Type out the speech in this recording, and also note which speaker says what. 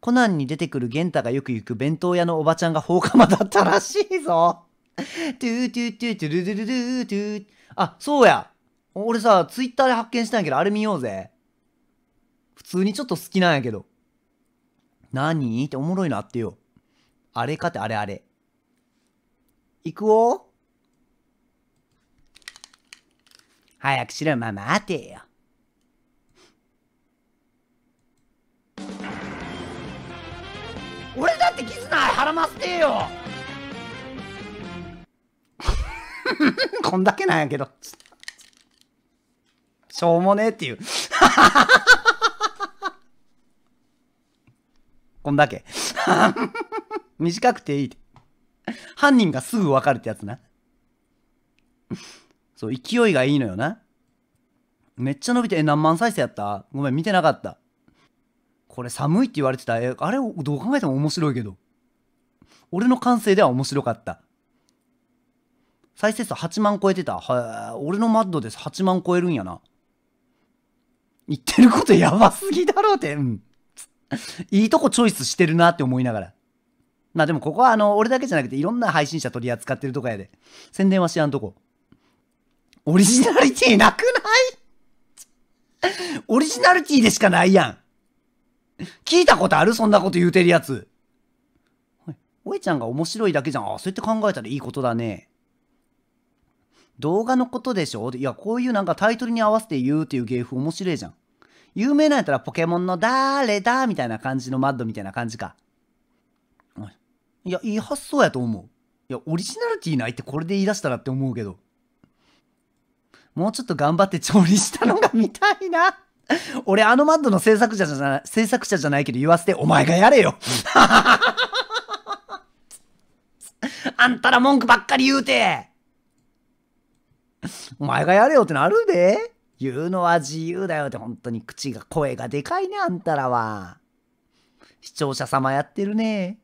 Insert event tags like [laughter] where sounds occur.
Speaker 1: コナンに出てくるゲンタがよく行く弁当屋のおばちゃんが放火魔だったらしいぞ。トゥートゥートゥートゥルルルゥートゥー。あ、そうや。俺さ、ツイッターで発見したんやけど、あれ見ようぜ。普通にちょっと好きなんやけど。何っておもろいのあってよ。あれかってあれあれ。行くお早くしろまあ、待てよ。俺だってキズナませてよ [laughs] こんだけなんやけど。しょうもねえっていう。[laughs] こんだけ。[laughs] 短くていい。犯人がすぐわかるってやつな。そう、勢いがいいのよな。めっちゃ伸びて、え、何万再生やったごめん、見てなかった。これ寒いって言われてた。えあれ、どう考えても面白いけど。俺の感性では面白かった。再生数8万超えてた。は俺のマッドです。8万超えるんやな。言ってることやばすぎだろって。うん。いいとこチョイスしてるなって思いながら。まあでもここはあの、俺だけじゃなくていろんな配信者取り扱ってるとかやで。宣伝は知らんとこ。オリジナリティなくない [laughs] オリジナリティでしかないやん。聞いたことあるそんなこと言うてるやつ。おえちゃんが面白いだけじゃん。あ、そうやって考えたらいいことだね。動画のことでしょいや、こういうなんかタイトルに合わせて言うっていう芸風面白いじゃん。有名なんやったらポケモンの誰だみたいな感じのマッドみたいな感じか。いや、いい発想やと思う。いや、オリジナリティないってこれで言い出したらって思うけど。もうちょっと頑張って調理したのが見たいな。俺あのマッドの制作者じゃない、制作者じゃないけど言わせて、お前がやれよ。[laughs] あんたら文句ばっかり言うて。お前がやれよってなるで。言うのは自由だよって本当に口が、声がでかいね、あんたらは。視聴者様やってるね。